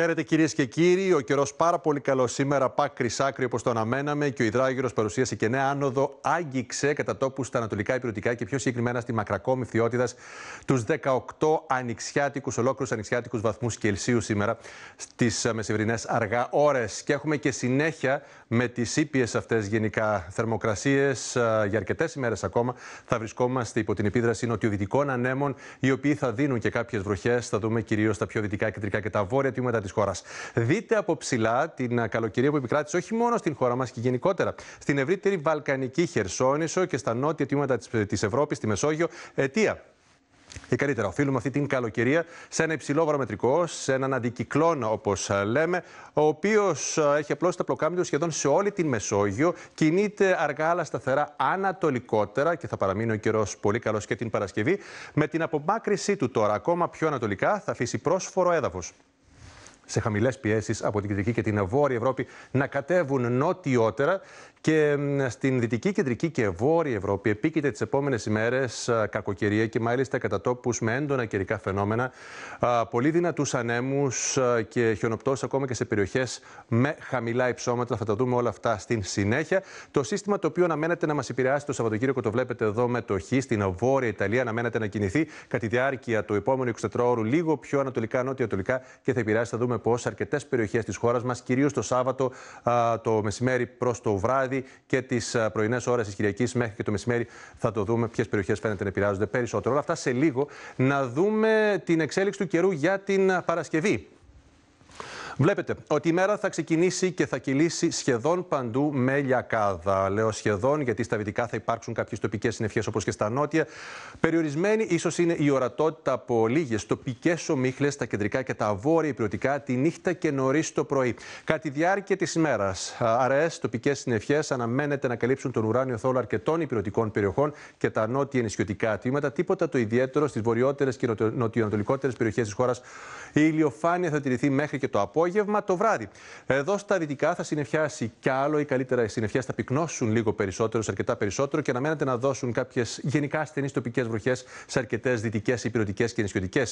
Χαίρετε κυρίες και κύριοι. Ο καιρός πάρα πολύ καλός σήμερα, πάκρις άκρη όπως το αναμέναμε και ο υδράγυρος παρουσίασε και νέα άνοδο. Άγγιξε κατά τόπους στα ανατολικά υπηρετικά και πιο συγκεκριμένα στη μακρακόμη φθιότητα του 18 ανοιξιάτικους, ολόκληρους ανοιξιάτικους βαθμούς Κελσίου σήμερα στις ε, μεσημερινές αργά ώρες. Και έχουμε και συνέχεια με τις ήπιες αυτές γενικά θερμοκρασίες ε, για αρκετές ημέρες ακόμα. Θα βρισκόμαστε υπό την επίδραση νοτιοδυτικών ανέμων, οι οποίοι θα δίνουν και κάποιες βροχές. Θα δούμε κυρίως τα πιο δυτικά, κεντρικά και τα βόρεια τμήματα της Δείτε από ψηλά την καλοκαιρία που επικράτησε όχι μόνο στην χώρα μας και γενικότερα στην ευρύτερη Βαλκανική Χερσόνησο και στα νότια τμήματα της Ευρώπης, στη Μεσόγειο. Αιτία και καλύτερα, οφείλουμε αυτή την καλοκαιρία σε ένα υψηλό βαρομετρικό, σε έναν αντικυκλώνα όπως λέμε, ο οποίος έχει απλώσει τα πλοκάμια σχεδόν σε όλη την Μεσόγειο, κινείται αργά αλλά σταθερά ανατολικότερα και θα παραμείνει ο καιρός πολύ καλός και την Παρασκευή. Με την απομάκρυσή του τώρα ακόμα πιο ανατολικά θα αφήσει πρόσφορο έδαφος σε χαμηλές πιέσεις από την κεντρική και την βόρεια Ευρώπη να κατέβουν νότιότερα. Και στην δυτική, κεντρική και βόρεια Ευρώπη επίκειται τις επόμενες ημέρες κακοκαιρία και μάλιστα κατά τόπους με έντονα καιρικά φαινόμενα, πολύ δυνατούς ανέμους και χιονοπτώσεις ακόμα και σε περιοχές με χαμηλά υψώματα. Θα τα δούμε όλα αυτά στην συνέχεια. Το σύστημα το οποίο αναμένεται να μας επηρεάσει το Σαββατοκύριακο, το βλέπετε εδώ με το Χ στην βόρεια Ιταλία, αναμένεται να κινηθεί κατά τη διάρκεια του επόμενου 24 ώρου λίγο πιο ανατολικά, τολικα και θα επηρεάσει, θα δούμε πω σε αρκετές περιοχές της χώρας μας, κυρίως το Σάββατο, το μεσημέρι προς το βράδυ και τις πρωινές ώρες της Κυριακής μέχρι και το μεσημέρι, θα το δούμε ποιες περιοχές φαίνεται να επηρεάζονται περισσότερο. Όλα αυτά σε λίγο. Να δούμε την εξέλιξη του καιρού για την Παρασκευή. Βλέπετε ότι η μέρα θα ξεκινήσει και θα κυλήσει σχεδόν παντού με λιακάδα. Λέω σχεδόν, γιατί στα δυτικά θα υπάρξουν κάποιες τοπικές συνευχές όπως και στα νότια. Περιορισμένη ίσως είναι η ορατότητα από λίγες τοπικές ομίχλες στα κεντρικά και τα βόρεια υπηρετικά τη νύχτα και νωρίς το πρωί. Κατά τη διάρκεια της ημέρας, αραιές τοπικές συνευχές αναμένεται να καλύψουν τον ουράνιο θόλο αρκετών υπηρετικών περιοχών και τα νότια νησιωτικά τμήματα. Τίποτα το ιδιαίτερο στις βορειότερες και νοτιοανατολικότερες περιοχές της χώρας. Η ηλιοφάνεια θα τηρηθεί μέχρι και το απόγευμα απόγευμα το βράδυ. Εδώ στα δυτικά θα συνεφιάσει κι άλλο ή καλύτερα οι συνεφιάσει θα πυκνώσουν λίγο περισσότερο, σε αρκετά περισσότερο και αναμένεται να δώσουν κάποιες γενικά στενεί τοπικές βροχές σε αρκετές δυτικές, υπηρετικές και νησιωτικές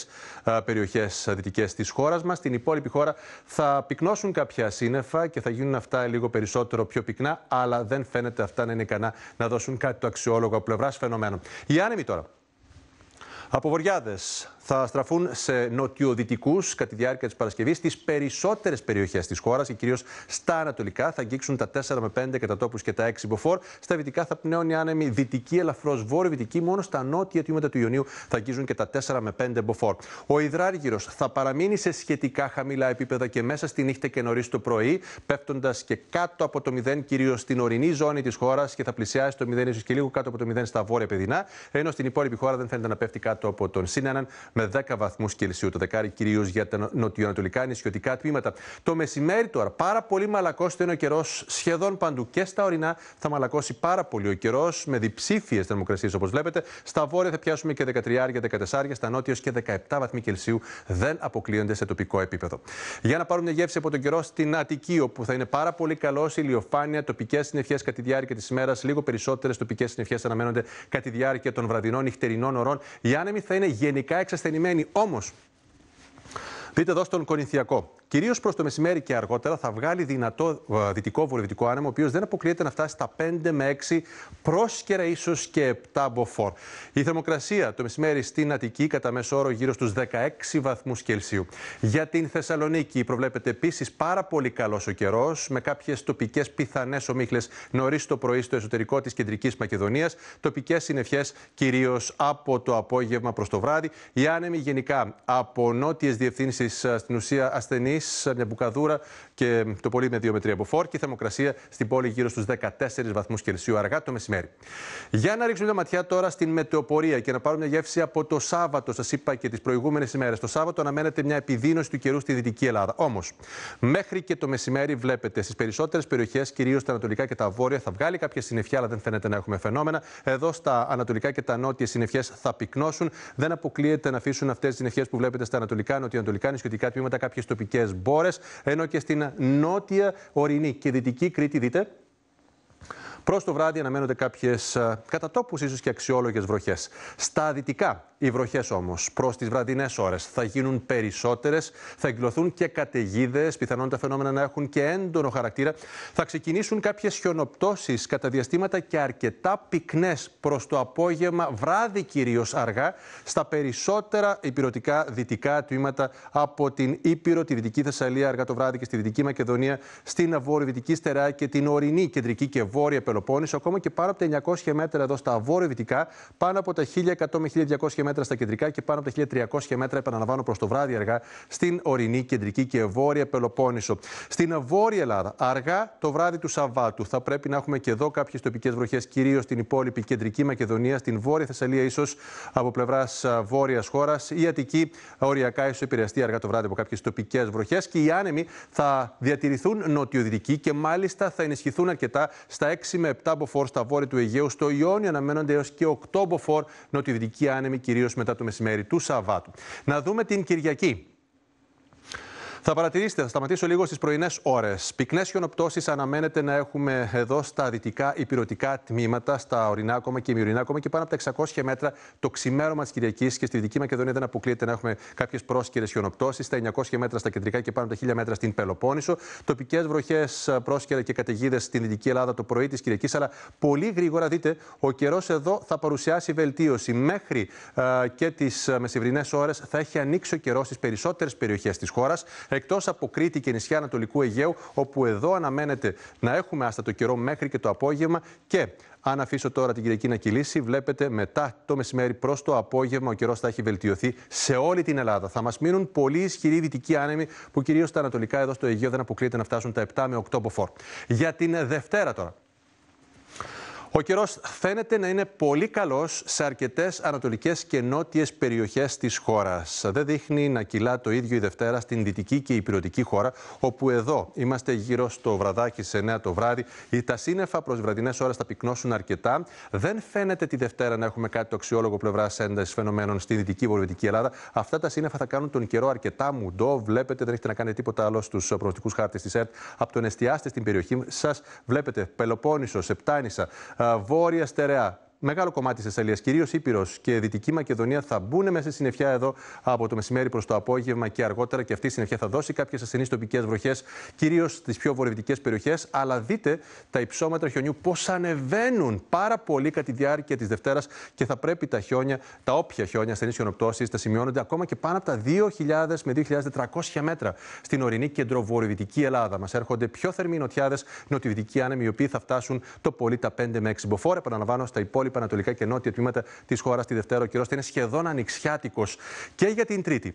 περιοχές δυτικές της χώρας μας. Στην υπόλοιπη χώρα θα πυκνώσουν κάποια σύννεφα και θα γίνουν αυτά λίγο περισσότερο πιο πυκνά, αλλά δεν φαίνεται αυτά να είναι ικανά να δώσουν κάτι το αξιόλογο από πλευράς φαινομένων. Οι άνεμοι τώρα. Από βορειάδε θα στραφούν σε νοτιοδυτικούς κατά τη διάρκεια της Παρασκευής στις περισσότερες περιοχές της χώρας και κυρίως στα ανατολικά. Θα αγγίξουν τα 4 με 5 κατά τόπου και τα 6 μποφόρ. Στα βυτικά θα πνέουν οι άνεμοι δυτική, ελαφρώ βόρειο-βυτική. Μόνο στα νότια τμήματα του Ιωνίου θα αγγίζουν και τα 4 με 5 μποφόρ. Ο υδράργυρος θα παραμείνει σε σχετικά χαμηλά επίπεδα και μέσα στη νύχτα και νωρίς το πρωί, πέφτοντας και κάτω από το 0, κυρίως στην ορεινή ζώνη της χώρας και θα πλησιάσει το 0 ίσως και λίγο κάτω από το 0 στα βόρεια παιδινά, ενώ στην υπόλοιπη χώρα δεν φαίνεται να πέφτει κάτω από τον σύναναν με 10 βαθμούς Κελσίου. Το δεκάρι κυρίως για τα νοτιοανατολικά νησιωτικά τμήματα. Το μεσημέρι τώρα πάρα πολύ μαλακό είναι ο καιρός σχεδόν παντού και στα ορεινά θα μαλακώσει πάρα πολύ ο καιρός με διψήφιες θερμοκρασίες όπως βλέπετε. Στα βόρεια θα πιάσουμε και 13 14 στα νότια και 17 βαθμοί Κελσίου δεν αποκλείονται σε τοπικό επίπεδο. Για να πάρουμε μια γεύση από τον καιρό στην Αττική, όπου θα είναι πάρα πολύ καλός ηλιοφάνεια, τοπικές συννεφιές κατά τη διάρκεια της ημέρας, λίγο περισσότερες τοπικές συννεφιές αναμένονται κατά τη διάρκεια των βραδινών νυχτερινών ωρών. Η άνεμοι θα είναι γενικά εξαστερική ασθενημένοι. Όμω, δείτε εδώ στον Κορινθιακό. Κυρίως προς το μεσημέρι και αργότερα θα βγάλει δυνατό ε, δυτικό βορειοδυτικό άνεμο, ο οποίος δεν αποκλείεται να φτάσει στα 5 με 6, πρόσκαιρα ίσως και 7 μποφόρ. Η θερμοκρασία το μεσημέρι στην Αττική κατά μέσο όρο γύρω στους 16 βαθμούς Κελσίου. Για την Θεσσαλονίκη προβλέπεται επίσης πάρα πολύ καλός ο καιρός, με κάποιες τοπικές πιθανές ομίχλες νωρίς το πρωί στο εσωτερικό της Κεντρικής Μακεδονίας, τοπικές συνευχέ κυρίως από το απόγευμα προς το βράδυ. Οι άνεμοι γενικά από νότιες διευθύνσεις ε, στην ουσία ασθενείς μια μπουκαδούρα και το πολύ με 2 με 3 από η Θερμοκρασία στην πόλη γύρω στους 14 βαθμούς Κελσίου αργά το μεσημέρι. Για να ρίξουμε μια ματιά τώρα στην μετεοπορία και να πάρουμε μια γεύση από το Σάββατο, σας είπα και τις προηγούμενες ημέρες. Το Σάββατο αναμένεται μια επιδείνωση του καιρού στη Δυτική Ελλάδα. Όμως, μέχρι και το μεσημέρι βλέπετε στις περισσότερες περιοχές, κυρίως στα ανατολικά και τα βόρεια, θα βγάλει κάποια συννεφιά, αλλά δεν φαίνεται να έχουμε φαινόμενα. Εδώ στα ανατολικά και τα νότια συννεφιές θα πυκνώσουν. Δεν αποκλείεται να αφήσουν αυτές τις συννεφιές που βλέπετε στα ανατολικά, νοτιοανατολικά, νησιωτικά τμήματα κάποιες τοπικές Μπόρες, ενώ και στην νότια, ορεινή και δυτική Κρήτη, δείτε, Προς το βράδυ αναμένονται κάποιες ε, κατά ίσως και αξιόλογες βροχές. Στα δυτικά, οι βροχές όμως προς τις βραδινές ώρες θα γίνουν περισσότερες, θα εγκλωθούν και καταιγίδες, πιθανόν τα φαινόμενα να έχουν και έντονο χαρακτήρα. Θα ξεκινήσουν κάποιες χιονοπτώσεις κατά διαστήματα και αρκετά πυκνές προς το απόγευμα, βράδυ κυρίως αργά, στα περισσότερα υπηρετικά δυτικά τμήματα από την Ήπειρο, τη Δυτική Θεσσαλία αργά το βράδυ και στη Δυτική Μακεδονία, στην Αβόρειο Δυτική Στερά και την Ορεινή Κεντρική και Βόρεια βόρεια Πελοπόννησο, ακόμα και πάνω από τα 900 μέτρα εδώ στα βόρειο-δυτικά, πάνω από τα 1100 με 1200 μέτρα στα κεντρικά και πάνω από τα 1300 μέτρα, επαναλαμβάνω, προς το βράδυ αργά στην ορεινή, κεντρική και βόρεια Πελοπόννησο. Στην βόρεια Ελλάδα, αργά το βράδυ του Σαββάτου, θα πρέπει να έχουμε και εδώ κάποιες τοπικές βροχές, κυρίως στην υπόλοιπη κεντρική Μακεδονία, στην βόρεια Θεσσαλία, ίσως από πλευράς βόρειας χώρας. Η Αττική οριακά ίσως επηρεαστεί αργά το βράδυ από κάποιες τοπικές βροχές και οι άνεμοι θα διατηρηθούν νοτιοδυτικοί και μάλιστα θα ενισχυθούν αρκετά στα 6 με 7 μποφόρ στα βόρεια του Αιγαίου, στο Ιόνιο αναμένονται έως και 8 μποφόρ νοτιοδυτική άνεμη, κυρίως μετά το μεσημέρι του Σαββάτου. Να δούμε την Κυριακή. Θα παρατηρήσετε, θα σταματήσω λίγο στις πρωινές ώρες. Πυκνές χιονοπτώσεις αναμένεται να έχουμε εδώ στα δυτικά υπηρετικά τμήματα, στα ορεινά ακόμα και ημιορεινά ακόμα και πάνω από τα 600 μέτρα το ξημέρωμα της Κυριακής και στη Δυτική Μακεδονία δεν αποκλείεται να έχουμε κάποιες πρόσκαιρες χιονοπτώσεις, στα 900 μέτρα στα κεντρικά και πάνω από τα 1000 μέτρα στην Πελοπόννησο. Τοπικές βροχές πρόσκαιρα και καταιγίδες στην Δυτική Ελλάδα το πρωί της Κυριακής, αλλά πολύ γρήγορα δείτε, ο καιρός εδώ θα παρουσιάσει βελτίωση. Μέχρι ε, και τις μεσημβρινέ ώρες θα έχει ανοίξει ο καιρός στις περισσότερες περιοχές της χώρας εκτός από Κρήτη και νησιά Ανατολικού Αιγαίου, όπου εδώ αναμένεται να έχουμε άστατο καιρό μέχρι και το απόγευμα και αν αφήσω τώρα την Κυριακή να κυλήσει, βλέπετε μετά το μεσημέρι προς το απόγευμα ο καιρός θα έχει βελτιωθεί σε όλη την Ελλάδα. Θα μας μείνουν πολύ ισχυροί δυτικοί άνεμοι που κυρίως τα ανατολικά εδώ στο Αιγαίο δεν αποκλείεται να φτάσουν τα 7 με 8 ποφόρ. Για την Δευτέρα τώρα. Ο καιρός φαίνεται να είναι πολύ καλός σε αρκετές ανατολικές και νότιες περιοχές της χώρας. Δεν δείχνει να κυλά το ίδιο η Δευτέρα στην δυτική και υπηρετική χώρα, όπου εδώ είμαστε γύρω στο βραδάκι σε 9 το βράδυ. Τα σύννεφα προς βραδινές ώρες θα πυκνώσουν αρκετά. Δεν φαίνεται τη Δευτέρα να έχουμε κάτι το αξιόλογο πλευράς έντασης φαινομένων στη δυτική βορειοδυτική Ελλάδα. Αυτά τα σύννεφα θα κάνουν τον καιρό αρκετά μουντό. Βλέπετε, δεν έχετε να κάνετε τίποτα άλλο στους προοδευτικού χάρτες της ΕΡΤ. Από τον εστιάστε στην περιοχή σας, βλέπετε Πελοπόννησο, Σεπτάνησα, Βόρεια στερεά. μεγάλο κομμάτι της Θεσσαλίας, κυρίως Ήπειρος και Δυτική Μακεδονία, θα μπουν μέσα στη συννεφιά εδώ από το μεσημέρι προς το απόγευμα και αργότερα. Και αυτή η συννεφιά θα δώσει κάποιες ασθενείς τοπικές βροχές, κυρίως στις πιο βορειοδυτικές περιοχές. Αλλά δείτε τα υψόμετρα χιονιού πώς ανεβαίνουν πάρα πολύ κατά τη διάρκεια της Δευτέρας και θα πρέπει τα χιόνια, τα όποια χιόνια ασθενείς χιονοπτώσεις, θα σημειώνονται ακόμα και πάνω από τα 2.000 με 2.400 μέτρα στην ορεινή κεντροβορειοδυτική Ελλάδα. Μας έρχονται πιο θερμοί νοτιάδες, νοτιοδυτικοί άνεμοι, οι οποίοι θα φτάσουν το πολύ τα 5 με 6 μποφόρ. Επαναλαμβάνω στα υπόλοιπα υπόλοιπα ανατολικά και νότια τμήματα της χώρας τη Δευτέρα. Ο καιρός θα είναι σχεδόν ανοιξιάτικος. Και για την Τρίτη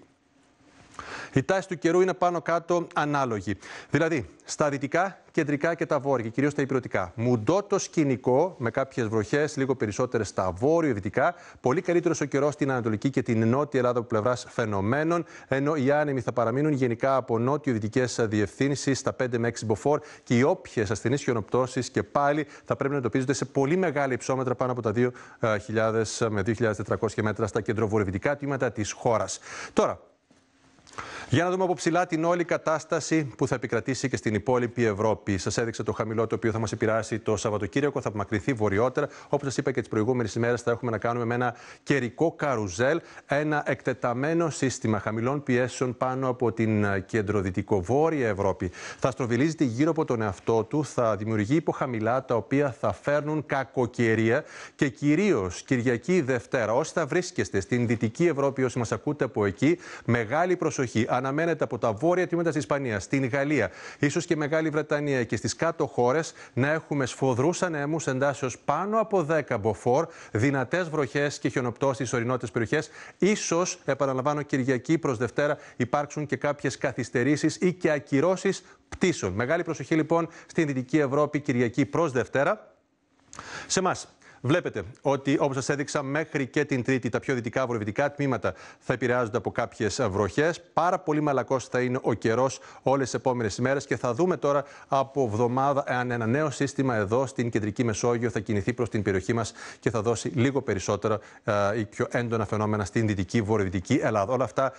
η τάση του καιρού είναι πάνω κάτω ανάλογη. Δηλαδή, στα δυτικά, κεντρικά και τα βόρεια, και κυρίως τα υπηρετικά. Μουντό το σκηνικό, με κάποιες βροχές, λίγο περισσότερες στα βόρειο-δυτικά. Πολύ καλύτερος ο καιρός στην Ανατολική και την Νότια Ελλάδα από πλευράς φαινομένων, ενώ οι άνεμοι θα παραμείνουν γενικά από νότιο-δυτικέ διευθύνσεις στα 5 με 6 μποφόρ και οι όποιες ασθενείς χιονοπτώσεις και πάλι θα πρέπει να εντοπίζονται σε πολύ μεγάλα υψόμετρα πάνω από τα 2.000 ε, με 2.400 μέτρα στα κεντροβορειοδυτικά τμήματα της χώρας. Τώρα, για να δούμε από ψηλά την όλη κατάσταση που θα επικρατήσει και στην υπόλοιπη Ευρώπη. Σας έδειξα το χαμηλό το οποίο θα μας επηρεάσει το Σαββατοκύριακο, θα απομακρυνθεί βορειότερα. Όπως σας είπα και τις προηγούμενες ημέρες, θα έχουμε να κάνουμε με ένα καιρικό καρουζέλ, ένα εκτεταμένο σύστημα χαμηλών πιέσεων πάνω από την κεντροδυτικό βόρεια Ευρώπη. Θα στροβιλίζεται γύρω από τον εαυτό του, θα δημιουργεί υποχαμηλά τα οποία θα φέρνουν κακοκαιρία και κυρίως Κυριακή Δευτέρα. Όσοι θα βρίσκεστε στην Δυτική Ευρώπη, όσοι μας ακούτε από εκεί, μεγάλη προσοχή αναμένεται από τα βόρεια τμήματα της Ισπανίας, στην Γαλλία, ίσως και Μεγάλη Βρετανία και στις κάτω χώρες να έχουμε σφοδρούς ανέμους εντάσσεως πάνω από 10 μποφόρ, δυνατές βροχές και χιονοπτώσεις στις ορεινότερε περιοχέ. σω, επαναλαμβάνω, Κυριακή προς Δευτέρα υπάρξουν και κάποιες καθυστερήσεις ή και ακυρώσεις πτήσεων. Μεγάλη προσοχή λοιπόν στην Δυτική Ευρώπη Κυριακή προς Δευτέρα. Σε εμάς, Βλέπετε ότι, όπως σας έδειξα, μέχρι και την Τρίτη τα πιο δυτικά βορειοδυτικά τμήματα θα επηρεάζονται από κάποιες βροχές. Πάρα πολύ μαλακός θα είναι ο καιρός όλες τις επόμενες ημέρες και θα δούμε τώρα από εβδομάδα αν ένα νέο σύστημα εδώ στην κεντρική Μεσόγειο θα κινηθεί προς την περιοχή μας και θα δώσει λίγο περισσότερα ή πιο έντονα φαινόμενα στην δυτική βορειοδυτική Ελλάδα. Όλα αυτά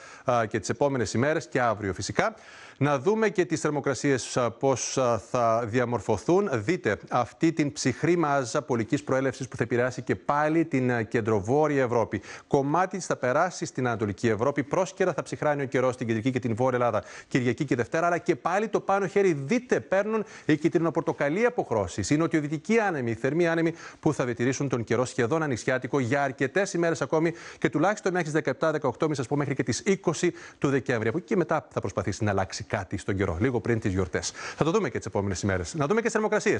και τις επόμενες ημέρες και αύριο φυσικά. Να δούμε και τις θερμοκρασίες πώς θα διαμορφωθούν. Δείτε αυτή την ψυχρή μάζα πολικής προέλευσης που θα επηρεάσει και πάλι την κεντροβόρεια Ευρώπη. Κομμάτι θα περάσει στην Ανατολική Ευρώπη. Πρόσκαιρα θα ψυχράνει ο καιρός στην Κεντρική και την Βόρεια Ελλάδα Κυριακή και Δευτέρα. Αλλά και πάλι το πάνω χέρι, δείτε, παίρνουν οι κυτρινοπορτοκαλί αποχρώσεις. Οι νοτιοδυτικοί άνεμοι, οι θερμοί άνεμοι που θα διατηρήσουν τον καιρό σχεδόν ανοιξιάτικο για αρκετές ημέρες ακόμη και τουλάχιστον μέχρι τις 17-18, μη σα πω μέχρι και τις 20 του Δεκέμβρη. Από εκεί και μετά θα προσπαθήσει να αλλάξει κάτι στον καιρό, λίγο πριν τις γιορτές. Θα το δούμε και τις επόμενες ημέρες. Να δούμε και τις θερμοκρασίες.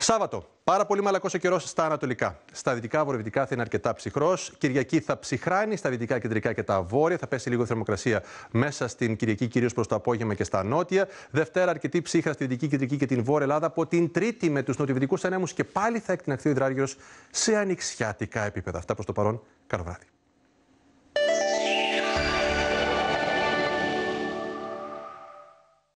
Σάββατο, πάρα πολύ μαλακός ο καιρός στα ανατολικά. Στα δυτικά, βορειοδυτικά θα είναι αρκετά ψυχρός. Κυριακή θα ψυχράνει στα δυτικά, κεντρικά και τα βόρεια. Θα πέσει λίγο θερμοκρασία μέσα στην Κυριακή, κυρίως προς το απόγευμα και στα νότια. Δευτέρα, αρκετή ψύχρα στη δυτική, κεντρική και την βόρεια Ελλάδα. Από την Τρίτη, με τους νοτιοδυτικούς ανέμους και πάλι θα εκτιναχθεί ο υδράργυρος σε ανοιξιάτικα επίπεδα. Αυτά προς το παρόν. Καλό βράδυ.